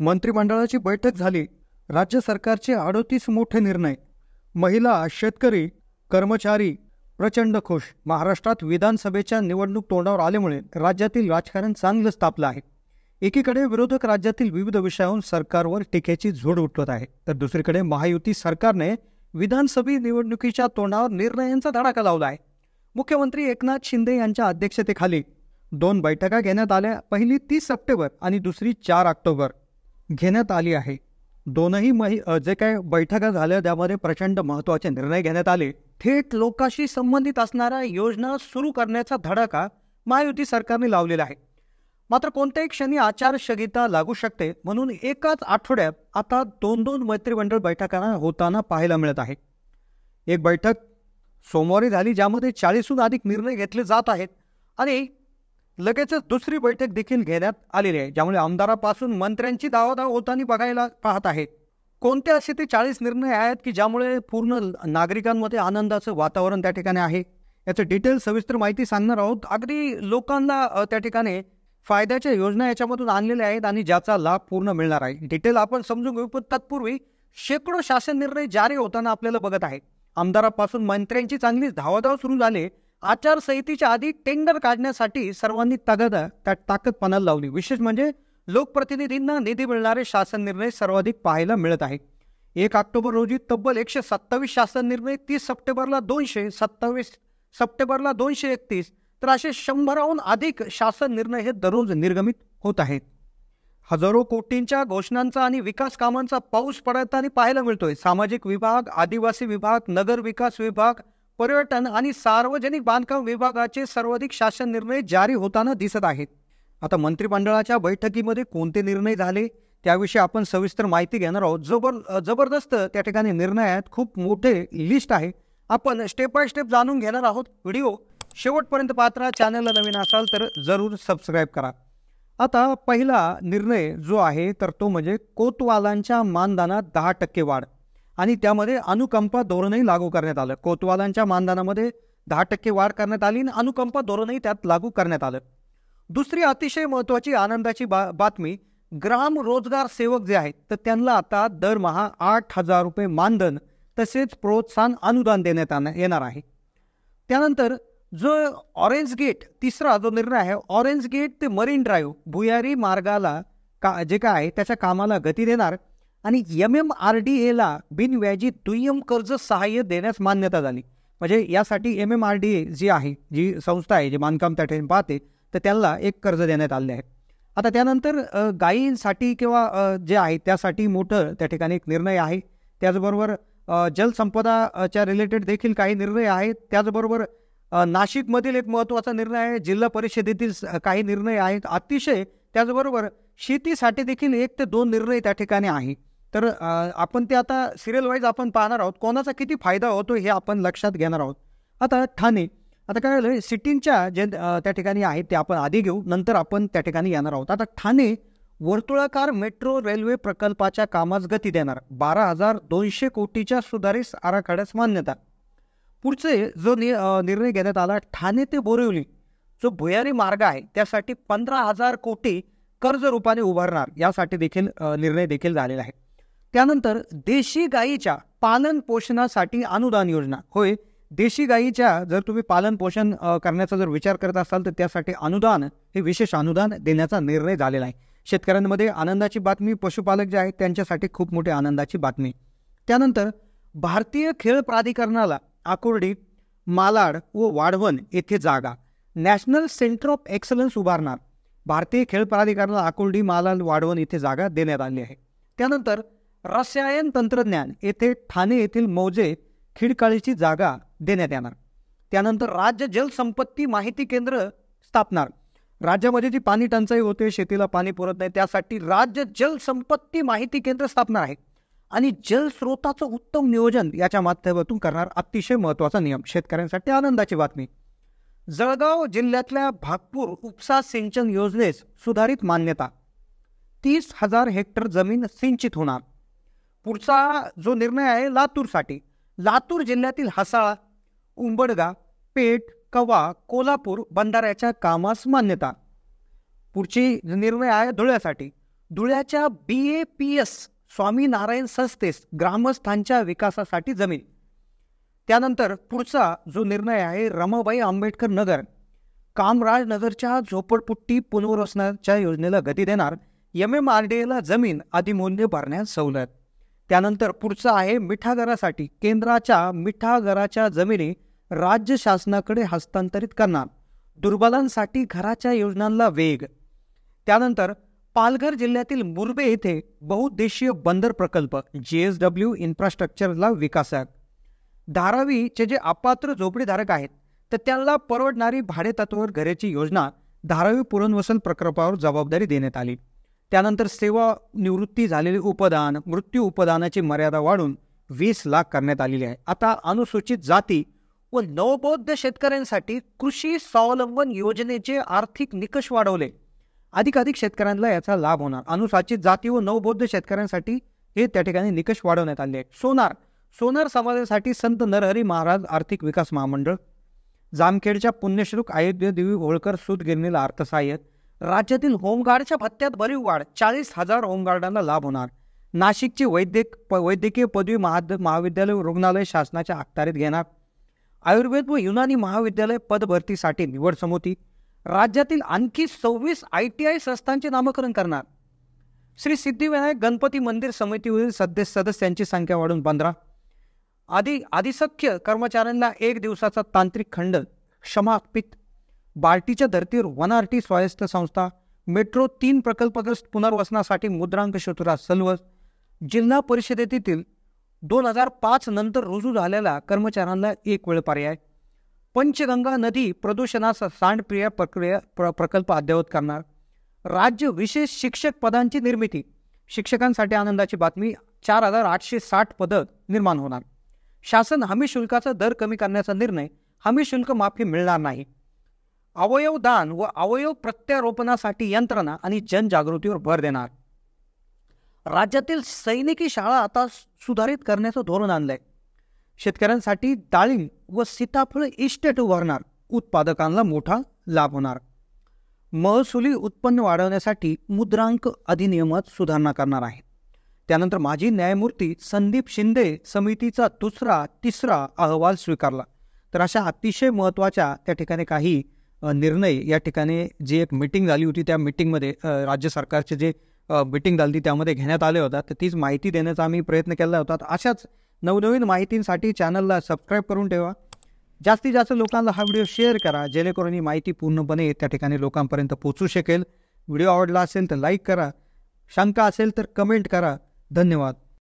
मंत्रिमंडळाची बैठक झाली राज्य सरकारचे अडोतीस मोठे निर्णय महिला शेतकरी कर्मचारी प्रचंड खुश महाराष्ट्रात विधानसभेच्या निवडणूक तोंडावर आल्यामुळे राज्यातील राजकारण चांगलंच तापलं आहे एकीकडे विरोधक राज्यातील विविध विषयांवर सरकारवर टीकेची झोड उठवत आहे तर दुसरीकडे महायुती सरकारने विधानसभा निवडणुकीच्या तोंडावर निर्णयांचा धडाका लावला आहे मुख्यमंत्री एकनाथ शिंदे यांच्या अध्यक्षतेखाली दोन बैठका घेण्यात आल्या पहिली तीस सप्टेंबर आणि दुसरी चार ऑक्टोबर घेण्यात आली आहे दोनही मही जे काय बैठका झाल्या त्यामध्ये प्रचंड महत्त्वाचे निर्णय घेण्यात आले थेट लोकांशी संबंधित असणाऱ्या योजना सुरू करण्याचा धडाका महायुती सरकारने लावलेला आहे मात्र कोणत्याही क्षणी आचारसंहिता लागू शकते म्हणून एकाच आठवड्यात आता दोन दोन मैत्रिमंडळ बैठकांना होताना पाहायला मिळत आहे एक बैठक सोमवारी झाली ज्यामध्ये चाळीसहून अधिक निर्णय घेतले जात आहेत आणि लगेचच दुसरी बैठक देखील घेण्यात आलेली आहे ज्यामुळे आमदारापासून मंत्र्यांची दावादाव होताना बघायला पाहत आहेत कोणते असे ते चाळीस निर्णय आहेत की ज्यामुळे पूर्ण नागरिकांमध्ये आनंदाचं वातावरण त्या ठिकाणी आहे याचं डिटेल सविस्तर माहिती सांगणार आहोत अगदी लोकांना त्या ठिकाणी फायद्याच्या योजना याच्यामधून आणलेल्या आहेत आणि ज्याचा लाभ पूर्ण मिळणार आहे डिटेल आपण समजून घेऊ पण तत्पूर्वी शेकडो शासन निर्णय जारी होताना आपल्याला बघत आहे आमदारापासून मंत्र्यांची चांगलीच धावाधाव सुरू झाली आचारसंहितेच्या आधी टेंडर काढण्यासाठी सर्वांनी ताकद त्यात ताकद लावली विशेष म्हणजे लोकप्रतिनिधींना निधी मिळणारे शासन निर्णय सर्वाधिक पाहायला मिळत आहे एक ऑक्टोबर रोजी तब्बल एकशे सत्तावीस शासन निर्णय तीस सप्टेंबरला दोनशे सत्तावीस सप्टेंबरला दोनशे एकतीस तर असे शंभराहून अधिक शासन निर्णय हे दररोज निर्गमित होत आहेत हजारो कोटींच्या घोषणांचा आणि विकास कामांचा पाऊस पडताना पाहायला मिळतोय सामाजिक विभाग आदिवासी विभाग नगर विकास विभाग पर्यटन आणि सार्वजनिक बांधकाम विभागाचे सर्वाधिक शासन निर्णय जारी होताना दिसत आहेत आता मंत्रिमंडळाच्या बैठकीमध्ये कोणते निर्णय झाले त्याविषयी आपण सविस्तर माहिती घेणार आहोत जबर जबरदस्त त्या ठिकाणी निर्णय आहेत खूप मोठे लिस्ट आहे आपण स्टेप बाय स्टेप जाणून घेणार आहोत व्हिडिओ शेवटपर्यंत पात्रा चॅनलला नवीन असाल तर जरूर सबस्क्राईब करा आता पहिला निर्णय जो आहे तर तो म्हणजे कोतवालांच्या मानधनात दहा टक्के वाढ आणि त्यामध्ये अनुकंपा धोरणही लागू करण्यात आलं कोतवालांच्या मानधनामध्ये दहा टक्के वाढ करण्यात आली आणि अनुकंपा धोरणही त्यात लागू करण्यात आलं दुसरी अतिशय महत्त्वाची आनंदाची बा बातमी ग्राम रोजगार सेवक जे आहेत तर त्यांना आता दरमहा आठ हजार रुपये मानधन तसेच प्रोत्साहन अनुदान देण्यात येणार आहे त्यानंतर जो ऑरेंज गेट तिसरा जो निर्णय आहे ऑरेंज गेट ते मरीन ड्राईव्ह भुयारी मार्गाला का जे काय आहे त्याच्या कामाला गती देणार आणि एम एम आर डी एला बिनव्याजी दुय्यम कर्ज सहाय्य देण्यास मान्यता झाली म्हणजे यासाठी M M R D A जी आहे जी संस्था आहे जी बांधकाम त्या ठिकाणी पाहते तर त्यांना एक कर्ज देण्यात आले आहे आता त्यानंतर गायींसाठी किंवा जे आहे त्यासाठी मोठं त्या ठिकाणी एक निर्णय आहे त्याचबरोबर जलसंपदाच्या रिलेटेड देखील काही निर्णय आहेत त्याचबरोबर नाशिकमधील एक महत्त्वाचा निर्णय आहे जिल्हा परिषदेतील काही निर्णय आहेत अतिशय त्याचबरोबर शेतीसाठी देखील एक ते दोन निर्णय त्या ठिकाणी आहे तर आपण ते आता सिरियल वाईज आपण पाहणार आहोत कोणाचा किती फायदा होतो हे आपण लक्षात घेणार आहोत आता ठाणे आता काय झालं सिटींच्या जे त्या ठिकाणी आहेत ते आपण आधी घेऊ नंतर आपण त्या ठिकाणी येणार आहोत आता ठाणे वर्तुळाकार मेट्रो रेल्वे प्रकल्पाच्या कामास गती देणार बारा हजार दोनशे कोटीच्या सुधारित आराखड्यास मान्यता पुढचे जो नि निर्णय घेण्यात आला ठाणे ते बोरिवली जो भुयारी मार्ग आहे त्यासाठी पंधरा हजार कोटी कर्ज रूपाने उभारणार यासाठी देखील निर्णय देखील झालेला आहे त्यानंतर देशी गायीच्या पालन पोषणासाठी अनुदान योजना होय देशी गायीच्या जर तुम्ही पालन पोषण करण्याचा जर विचार करत असाल तर त्यासाठी अनुदान हे विशेष अनुदान देण्याचा निर्णय झालेला आहे शेतकऱ्यांमध्ये आनंदाची बातमी पशुपालक जे आहेत त्यांच्यासाठी खूप मोठी आनंदाची बातमी त्यानंतर भारतीय खेळ प्राधिकरणाला आकुर्डी मालाड व वाढवण येथे जागा नॅशनल सेंटर ऑफ एक्सलन्स उभारणार भारतीय खेळ प्राधिकरणाला आकुर्डी मालाड वाढवण येथे जागा देण्यात आली आहे त्यानंतर रसायन तंत्रज्ञान येथे ठाणे येथील मौजे खिडकाळीची जागा देण्यात येणार त्यानंतर राज्य जलसंपत्ती माहिती केंद्र स्थापणार राज्यामध्ये जी पाणी टंचाई होते शेतीला पाणी पुरत नाही त्यासाठी राज्य जलसंपत्ती माहिती केंद्र स्थापणार आहे आणि जलस्रोताचं उत्तम नियोजन याच्या माध्यमातून करणार अतिशय महत्त्वाचा नियम शेतकऱ्यांसाठी आनंदाची बातमी जळगाव जिल्ह्यातल्या भागपूर उपसा सिंचन योजनेस सुधारित मान्यता तीस हजार हेक्टर जमीन सिंचित होणार पुढचा जो निर्णय आहे लातूरसाठी लातूर जिल्ह्यातील हसाळा उंबडगा पेठ कवा कोल्हापूर बंधाऱ्याच्या कामास मान्यता पुढची निर्णय आहे धुळ्यासाठी धुळ्याच्या B A P S Swaminarayan संस्थेस ग्रामस्थांच्या विकासासाठी जमीन त्यानंतर पुढचा जो निर्णय आहे रमाबाई आंबेडकर नगर कामराज नगरच्या झोपडपुट्टी पुनर्वसनाच्या योजनेला गती देणार एम एम आर डी एला जमीन आदी मूल्य भरण्यास सवलत त्यानंतर पुढचं आहे मिठागरासाठी केंद्राच्या मिठागराच्या जमिनी राज्य शासनाकडे हस्तांतरित करणार दुर्बलांसाठी घराच्या योजनांना वेग त्यानंतर पालघर जिल्ह्यातील मुरबे येथे बहुद्देशीय बंदर प्रकल्प जी एस डब्ल्यू इन्फ्रास्ट्रक्चरला विकासात धारावीचे जे अपात्र झोपडीधारक आहेत तर त्यांना परवडणारी भाडेतत्वावर घराची योजना धारावी पुनर्वसन प्रकल्पावर जबाबदारी देण्यात आली त्यानंतर सेवा निवृत्ती झालेले उपदान मृत्यू उपदानाची मर्यादा वाढून वीस लाख करण्यात आलेली आहे आता अनुसूचित जाती व नवबौद्ध शेतकऱ्यांसाठी कृषी स्वावलंबन योजनेचे आर्थिक निकष वाढवले अधिकाधिक शेतकऱ्यांना याचा लाभ होणार अनुसूचित जाती व नवबौद्ध शेतकऱ्यांसाठी हे त्या ठिकाणी निकष वाढवण्यात आले आहेत सोनार सोनार समाजासाठी संत नरहरी महाराज आर्थिक विकास महामंडळ जामखेडच्या पुण्यश्लोक देवी होळकर सूत गिरणीला अर्थसहाय्य राज्यातील होमगार्डच्या भत्त्यात भरीव वाढ चाळीस हजार होमगार्डांना लाभ होणार नाशिकची वैद्यक प वैद्यकीय पदवी महाद महाविद्यालय रुग्णालय शासनाच्या अखत्यारीत घेणार आयुर्वेद व युनानी महाविद्यालय पदभरतीसाठी निवड समिती राज्यातील आणखी सव्वीस आय टी आय संस्थांचे नामकरण करणार श्री सिद्धिविनायक गणपती मंदिर समितीवरील सद्य सदस्यांची संख्या वाढून पंधरा आधी आधिसख्य कर्मचाऱ्यांना एक दिवसाचा तांत्रिक खंड क्षमापित बार्टीच्या धर्तीवर वन आर टी स्वायत्त संस्था मेट्रो तीन प्रकल्पग्रस्त पुनर्वसनासाठी मुद्रांक शत्रुरा सलवस जिल्हा परिषदेतील दोन हजार पाच नंतर रुजू झालेल्या कर्मचाऱ्यांना एक वेळ पर्याय पंचगंगा नदी प्रदूषणाचा सांडप्रिया प्रक्रिया प्र प्रकल्प अद्ययावत करणार राज्य विशेष शिक्षक पदांची निर्मिती शिक्षकांसाठी आनंदाची बातमी चार हजार आठशे साठ पदं निर्माण होणार शासन हमी शुल्काचा दर कमी करण्याचा निर्णय हमी शुल्क माफी मिळणार नाही अवयव दान व अवयव प्रत्यारोपणासाठी यंत्रणा आणि जनजागृतीवर भर देणार राज्यातील सैनिकी शाळा आता सुधारित करण्याचं धोरण आणलंय शेतकऱ्यांसाठी डाळिंब व सीताफळ इस्टेट उभारणार उत्पादकांना मोठा लाभ होणार महसुली उत्पन्न वाढवण्यासाठी मुद्रांक अधिनियमात सुधारणा करणार आहे त्यानंतर माजी न्यायमूर्ती संदीप शिंदे समितीचा दुसरा तिसरा अहवाल स्वीकारला तर अशा अतिशय महत्त्वाच्या त्या ठिकाणी काही निर्णय या ठिकाणी जी एक मीटिंग झाली होती त्या मीटिंगमध्ये राज्य सरकारचे जे मीटिंग झाली होती त्यामध्ये घेण्यात आले होता तर तीच माहिती देण्याचा आम्ही प्रयत्न केला होता अशाच नवनवीन माहितींसाठी चॅनलला सबस्क्राईब करून ठेवा जास्तीत जास्त लोकांना हा व्हिडिओ शेअर करा जेणेकरून ही माहिती पूर्णपणे त्या ठिकाणी लोकांपर्यंत पोचू शकेल व्हिडिओ आवडला असेल तर लाईक करा शंका असेल तर कमेंट करा धन्यवाद